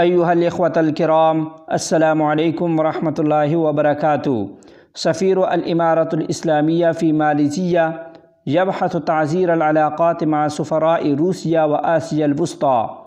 أيها الإخوة الكرام السلام عليكم ورحمة الله وبركاته سفير الإمارة الإسلامية في ماليزيا يبحث تعزير العلاقات مع سفراء روسيا وآسيا الوسطى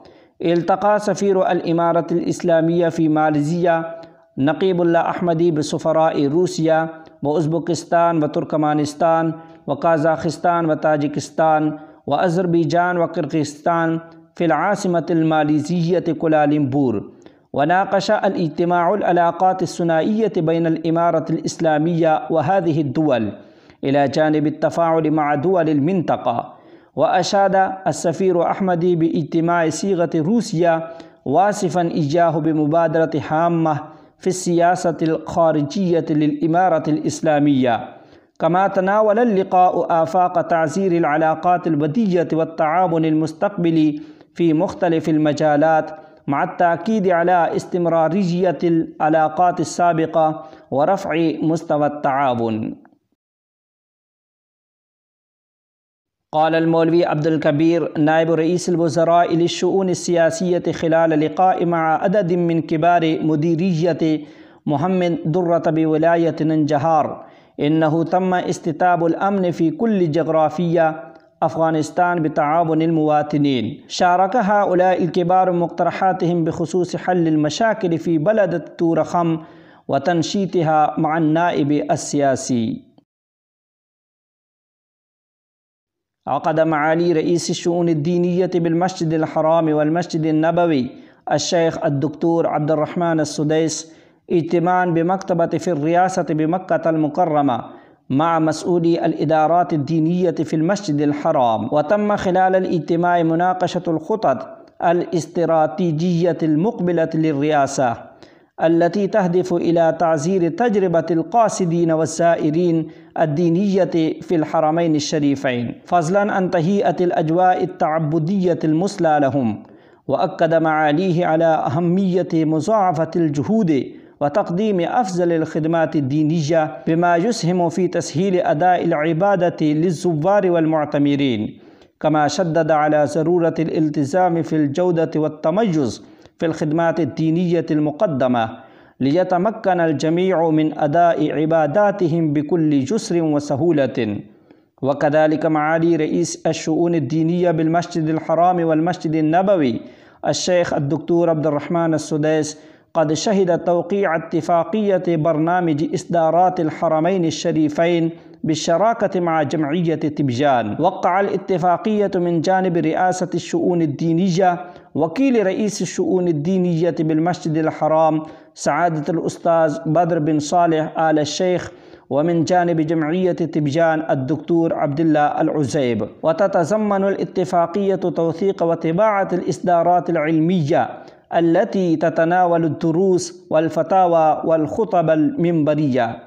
التقى سفير الإمارة الإسلامية في ماليزيا نقيب الله أحمدي بسفراء روسيا وأوزبكستان وتركمانستان وكازاخستان وتاجكستان وأذربيجان وقرقستان في العاصمة الماليزية كولالمبور وناقش الاجتماع العلاقات الثنائية بين الإمارة الإسلامية وهذه الدول إلى جانب التفاعل مع دول المنطقة وأشاد السفير أحمدي باجتماع صيغة روسيا واصفا إياه بمبادرة هامة في السياسة الخارجية للإمارة الإسلامية كما تناول اللقاء آفاق تعزير العلاقات البدية والتعاون المستقبلي في مختلف المجالات مع التأكيد على استمرارية العلاقات السابقة ورفع مستوى التعاون قال المولوي عبد الكبير نائب رئيس الوزراء للشؤون السياسية خلال لقاء مع عدد من كبار مديرية محمد درة بولاية ننجهار إنه تم استتاب الأمن في كل جغرافية أفغانستان بتعاون المواطنين شارك هؤلاء الكبار مقترحاتهم بخصوص حل المشاكل في بلدة تورخم وتنشيطها مع النائب السياسي عقد معالي رئيس الشؤون الدينية بالمسجد الحرام والمسجد النبوي الشيخ الدكتور عبد الرحمن السديس اجتماعا بمكتبة في الرياسة بمكة المكرمة مع مسؤولي الإدارات الدينية في المسجد الحرام وتم خلال الاجتماع مناقشة الخطط الاستراتيجية المقبلة للرئاسة التي تهدف إلى تعزير تجربة القاصدين والسائرين الدينية في الحرمين الشريفين فضلا عن تهيئة الأجواء التعبدية المسلى لهم وأكد معاليه على أهمية مضاعفة الجهود وتقديم أفضل الخدمات الدينية بما يسهم في تسهيل أداء العبادة للزوار والمعتمرين كما شدد على ضرورة الالتزام في الجودة والتميز في الخدمات الدينية المقدمة ليتمكن الجميع من أداء عباداتهم بكل جسر وسهولة وكذلك معالي رئيس الشؤون الدينية بالمسجد الحرام والمسجد النبوي الشيخ الدكتور عبد الرحمن السديس قد شهد توقيع اتفاقية برنامج إصدارات الحرمين الشريفين بالشراكة مع جمعية تبجان وقع الاتفاقية من جانب رئاسة الشؤون الدينية وكيل رئيس الشؤون الدينية بالمسجد الحرام سعادة الأستاذ بدر بن صالح آل الشيخ ومن جانب جمعية تبجان الدكتور عبد الله العزيب وتتزمن الاتفاقية توثيق وطباعة الإصدارات العلمية التي تتناول الدروس والفتاوى والخطب المنبرية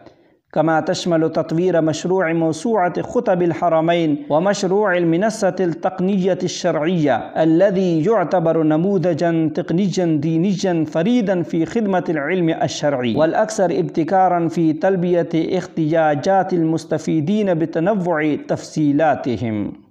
كما تشمل تطوير مشروع موسوعة خطب الحرمين ومشروع المنصة التقنية الشرعية الذي يعتبر نموذجا تقنيا دينيا فريدا في خدمة العلم الشرعي والأكثر ابتكارا في تلبية احتياجات المستفيدين بتنوع تفصيلاتهم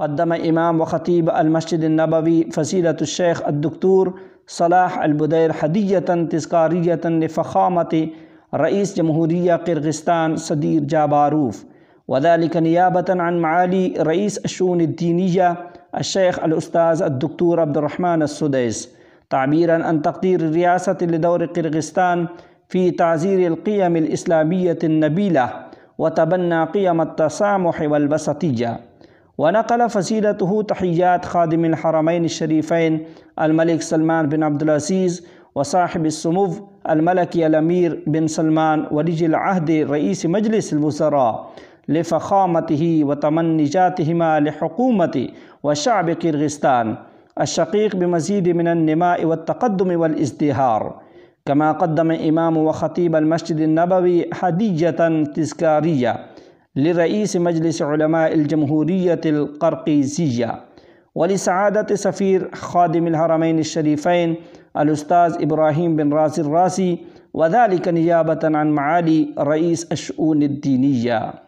قدم إمام وخطيب المسجد النبوي فسيلة الشيخ الدكتور صلاح البدير حدية تذكارية لفخامة رئيس جمهورية قرغستان صدير جاباروف وذلك نيابة عن معالي رئيس الشؤون الدينية الشيخ الأستاذ الدكتور عبد الرحمن السديس تعبيرا عن تقدير الرئاسة لدور قرغستان في تعزير القيم الإسلامية النبيلة وتبنى قيم التسامح والبسطية ونقل فسيلته تحيات خادم الحرمين الشريفين الملك سلمان بن عبد العزيز وصاحب السمو الملكي الأمير بن سلمان ولي العهد رئيس مجلس الوزراء لفخامته وتمنجاتهما لحكومة وشعب كيرغستان الشقيق بمزيد من النماء والتقدم والازدهار كما قدم إمام وخطيب المسجد النبوي حديجة تذكارية لرئيس مجلس علماء الجمهورية القرقيزية ولسعادة سفير خادم الهرمين الشريفين الأستاذ إبراهيم بن راسي الراسي وذلك نيابة عن معالي رئيس الشؤون الدينية